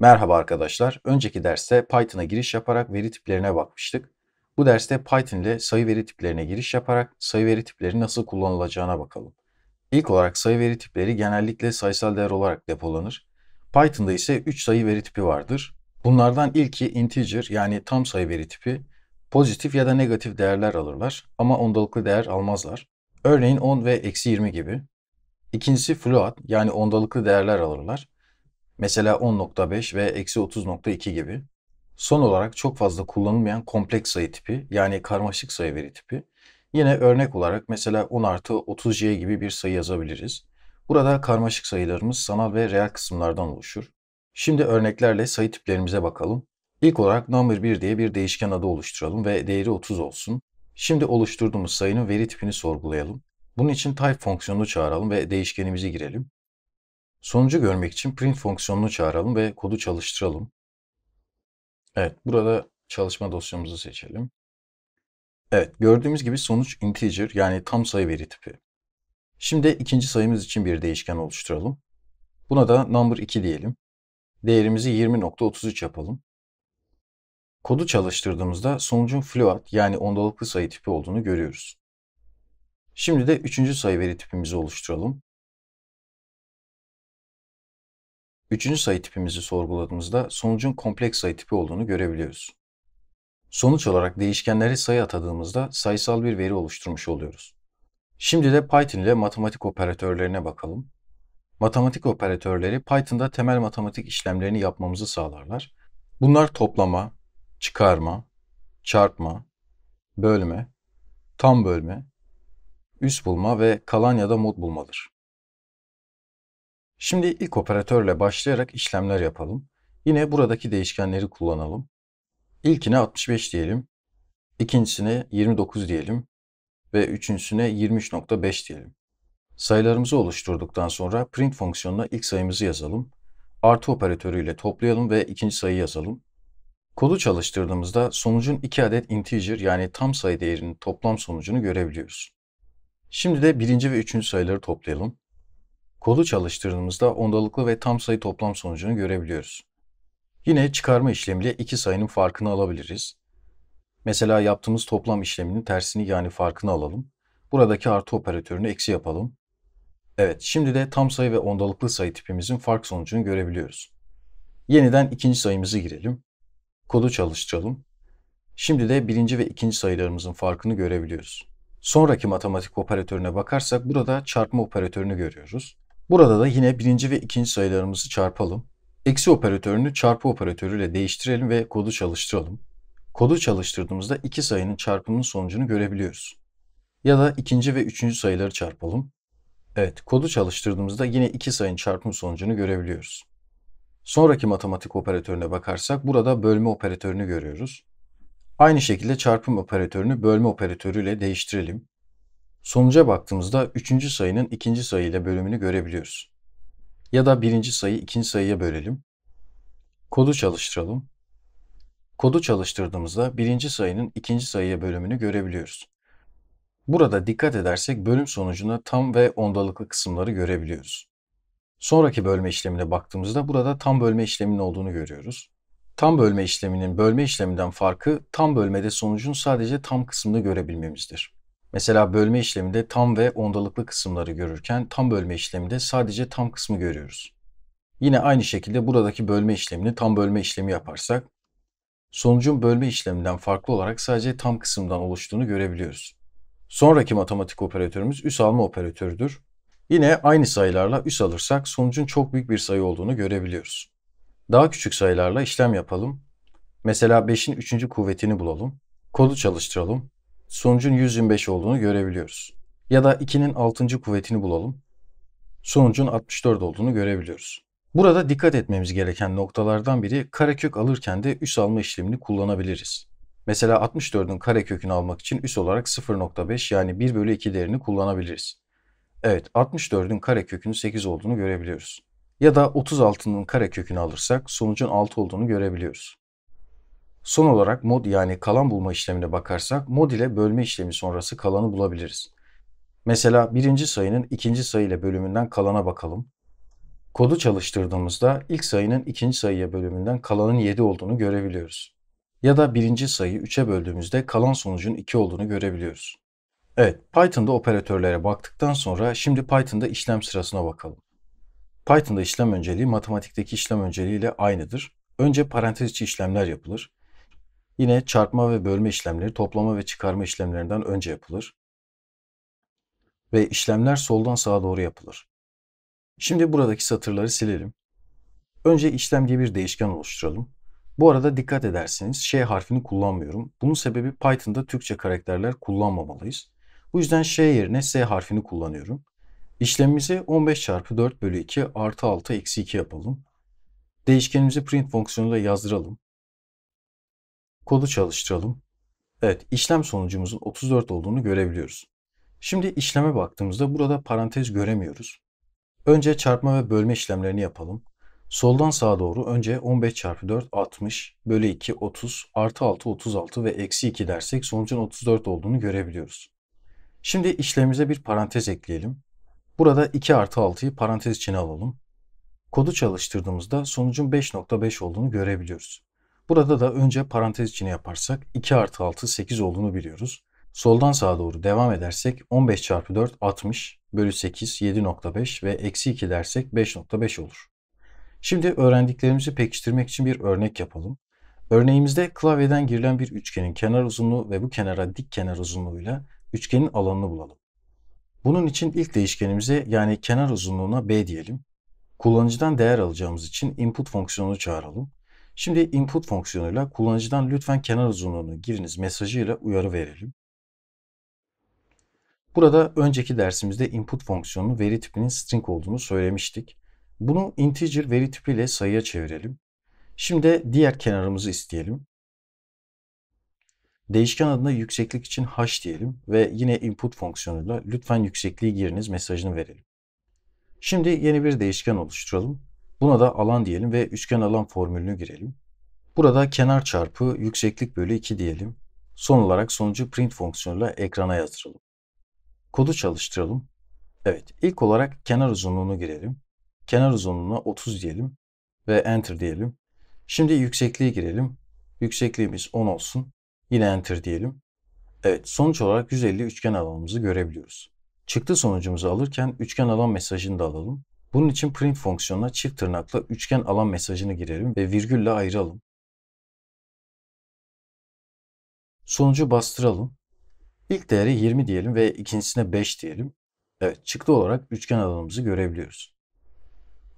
Merhaba arkadaşlar. Önceki derste Python'a giriş yaparak veri tiplerine bakmıştık. Bu derste Python ile sayı veri tiplerine giriş yaparak sayı veri tipleri nasıl kullanılacağına bakalım. İlk olarak sayı veri tipleri genellikle sayısal değer olarak depolanır. Python'da ise 3 sayı veri tipi vardır. Bunlardan ilki integer yani tam sayı veri tipi. Pozitif ya da negatif değerler alırlar ama ondalıklı değer almazlar. Örneğin 10 ve eksi 20 gibi. İkincisi float yani ondalıklı değerler alırlar. Mesela 10.5 ve eksi 30.2 gibi. Son olarak çok fazla kullanılmayan kompleks sayı tipi yani karmaşık sayı veri tipi. Yine örnek olarak mesela 10 artı 30c gibi bir sayı yazabiliriz. Burada karmaşık sayılarımız sanal ve reel kısımlardan oluşur. Şimdi örneklerle sayı tiplerimize bakalım. İlk olarak number 1 diye bir değişken adı oluşturalım ve değeri 30 olsun. Şimdi oluşturduğumuz sayının veri tipini sorgulayalım. Bunun için type fonksiyonunu çağıralım ve değişkenimizi girelim. Sonucu görmek için print fonksiyonunu çağıralım ve kodu çalıştıralım. Evet, burada çalışma dosyamızı seçelim. Evet, gördüğümüz gibi sonuç integer yani tam sayı veri tipi. Şimdi ikinci sayımız için bir değişken oluşturalım. Buna da number 2 diyelim. Değerimizi 20.33 yapalım. Kodu çalıştırdığımızda sonucun float yani ondalıklı sayı tipi olduğunu görüyoruz. Şimdi de üçüncü sayı veri tipimizi oluşturalım. Üçüncü sayı tipimizi sorguladığımızda sonucun kompleks sayı tipi olduğunu görebiliyoruz. Sonuç olarak değişkenlere sayı atadığımızda sayısal bir veri oluşturmuş oluyoruz. Şimdi de Python ile matematik operatörlerine bakalım. Matematik operatörleri Python'da temel matematik işlemlerini yapmamızı sağlarlar. Bunlar toplama, çıkarma, çarpma, bölme, tam bölme, üs bulma ve kalan ya da mod bulmadır. Şimdi ilk operatörle başlayarak işlemler yapalım. Yine buradaki değişkenleri kullanalım. İlkine 65 diyelim. ikincisine 29 diyelim. Ve üçüncüsüne 23.5 diyelim. Sayılarımızı oluşturduktan sonra print fonksiyonuna ilk sayımızı yazalım. Artı operatörüyle toplayalım ve ikinci sayı yazalım. Kodu çalıştırdığımızda sonucun 2 adet integer yani tam sayı değerinin toplam sonucunu görebiliyoruz. Şimdi de birinci ve üçüncü sayıları toplayalım. Kolu çalıştırdığımızda ondalıklı ve tam sayı toplam sonucunu görebiliyoruz. Yine çıkarma işlemiyle iki sayının farkını alabiliriz. Mesela yaptığımız toplam işleminin tersini yani farkını alalım. Buradaki artı operatörünü eksi yapalım. Evet şimdi de tam sayı ve ondalıklı sayı tipimizin fark sonucunu görebiliyoruz. Yeniden ikinci sayımızı girelim. Kodu çalıştıralım. Şimdi de birinci ve ikinci sayılarımızın farkını görebiliyoruz. Sonraki matematik operatörüne bakarsak burada çarpma operatörünü görüyoruz. Burada da yine birinci ve ikinci sayılarımızı çarpalım. Eksi operatörünü çarpı operatörüyle değiştirelim ve kodu çalıştıralım. Kodu çalıştırdığımızda iki sayının çarpımının sonucunu görebiliyoruz. Ya da ikinci ve üçüncü sayıları çarpalım. Evet, kodu çalıştırdığımızda yine iki sayının çarpım sonucunu görebiliyoruz. Sonraki matematik operatörüne bakarsak burada bölme operatörünü görüyoruz. Aynı şekilde çarpım operatörünü bölme operatörüyle değiştirelim. Sonuca baktığımızda 3. sayının 2. sayıyla bölümünü görebiliyoruz. Ya da 1. sayı 2. sayıya bölelim. Kodu çalıştıralım. Kodu çalıştırdığımızda 1. sayının 2. sayıya bölümünü görebiliyoruz. Burada dikkat edersek bölüm sonucunda tam ve ondalıklı kısımları görebiliyoruz. Sonraki bölme işlemine baktığımızda burada tam bölme işleminin olduğunu görüyoruz. Tam bölme işleminin bölme işleminden farkı tam bölmede sonucun sadece tam kısmını görebilmemizdir. Mesela bölme işleminde tam ve ondalıklı kısımları görürken tam bölme işleminde sadece tam kısmı görüyoruz. Yine aynı şekilde buradaki bölme işlemini tam bölme işlemi yaparsak sonucun bölme işleminden farklı olarak sadece tam kısımdan oluştuğunu görebiliyoruz. Sonraki matematik operatörümüz üs alma operatörüdür. Yine aynı sayılarla üs alırsak sonucun çok büyük bir sayı olduğunu görebiliyoruz. Daha küçük sayılarla işlem yapalım. Mesela 5'in 3. kuvvetini bulalım. Kodu çalıştıralım sonucun 125 olduğunu görebiliyoruz. Ya da 2'nin 6. kuvvetini bulalım. Sonucun 64 olduğunu görebiliyoruz. Burada dikkat etmemiz gereken noktalardan biri karekök alırken de üs alma işlemini kullanabiliriz. Mesela 64'ün karekökünü almak için üs olarak 0.5 yani 1 bölü 2 değerini kullanabiliriz. Evet 64'ün karekökünün 8 olduğunu görebiliyoruz. Ya da 36'nın karekökünü alırsak sonucun 6 olduğunu görebiliyoruz. Son olarak mod yani kalan bulma işlemine bakarsak mod ile bölme işlemi sonrası kalanı bulabiliriz. Mesela birinci sayının ikinci sayı ile bölümünden kalana bakalım. Kodu çalıştırdığımızda ilk sayının ikinci sayıya bölümünden kalanın 7 olduğunu görebiliyoruz. Ya da birinci sayıyı 3'e böldüğümüzde kalan sonucun 2 olduğunu görebiliyoruz. Evet, Python'da operatörlere baktıktan sonra şimdi Python'da işlem sırasına bakalım. Python'da işlem önceliği matematikteki işlem önceliği ile aynıdır. Önce parantez içi işlemler yapılır. Yine çarpma ve bölme işlemleri toplama ve çıkarma işlemlerinden önce yapılır. Ve işlemler soldan sağa doğru yapılır. Şimdi buradaki satırları silelim. Önce işlem diye bir değişken oluşturalım. Bu arada dikkat ederseniz şey harfini kullanmıyorum. Bunun sebebi Python'da Türkçe karakterler kullanmamalıyız. Bu yüzden şey yerine s harfini kullanıyorum. İşlemimizi 15 çarpı 4 bölü 2 artı 6 eksi 2 yapalım. Değişkenimizi print fonksiyonuyla yazdıralım. Kodu çalıştıralım. Evet işlem sonucumuzun 34 olduğunu görebiliyoruz. Şimdi işleme baktığımızda burada parantez göremiyoruz. Önce çarpma ve bölme işlemlerini yapalım. Soldan sağa doğru önce 15 çarpı 4 60 bölü 2 30 artı 6 36 ve eksi 2 dersek sonucun 34 olduğunu görebiliyoruz. Şimdi işlemimize bir parantez ekleyelim. Burada 2 artı 6'yı parantez içine alalım. Kodu çalıştırdığımızda sonucun 5.5 olduğunu görebiliyoruz. Burada da önce parantez içine yaparsak 2 artı 6 8 olduğunu biliyoruz. Soldan sağa doğru devam edersek 15 çarpı 4 60 bölü 8 7.5 ve eksi 2 dersek 5.5 olur. Şimdi öğrendiklerimizi pekiştirmek için bir örnek yapalım. Örneğimizde klavyeden girilen bir üçgenin kenar uzunluğu ve bu kenara dik kenar uzunluğuyla üçgenin alanını bulalım. Bunun için ilk değişkenimize yani kenar uzunluğuna b diyelim. Kullanıcıdan değer alacağımız için input fonksiyonunu çağıralım. Şimdi input fonksiyonuyla kullanıcıdan lütfen kenar uzunluğunu giriniz mesajıyla uyarı verelim. Burada önceki dersimizde input fonksiyonu veri tipinin string olduğunu söylemiştik. Bunu integer veri tipiyle sayıya çevirelim. Şimdi diğer kenarımızı isteyelim. Değişken adına yükseklik için h diyelim ve yine input fonksiyonuyla lütfen yüksekliği giriniz mesajını verelim. Şimdi yeni bir değişken oluşturalım. Buna da alan diyelim ve üçgen alan formülünü girelim. Burada kenar çarpı yükseklik bölü 2 diyelim. Son olarak sonucu print fonksiyonuyla ekrana yazdıralım. Kodu çalıştıralım. Evet, ilk olarak kenar uzunluğunu girelim. Kenar uzunluğuna 30 diyelim ve enter diyelim. Şimdi yüksekliği girelim. Yüksekliğimiz 10 olsun. Yine enter diyelim. Evet, sonuç olarak 150 üçgen alanımızı görebiliyoruz. Çıktı sonucumuzu alırken üçgen alan mesajını da alalım. Bunun için print fonksiyonuna çift tırnakla üçgen alan mesajını girelim ve virgülle ayıralım. Sonucu bastıralım. İlk değeri 20 diyelim ve ikincisine 5 diyelim. Evet çıktı olarak üçgen alanımızı görebiliyoruz.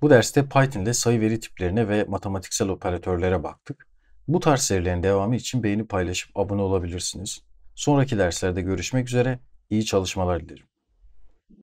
Bu derste Python sayı veri tiplerine ve matematiksel operatörlere baktık. Bu tarz serilerin devamı için beğeni paylaşıp abone olabilirsiniz. Sonraki derslerde görüşmek üzere, iyi çalışmalar dilerim.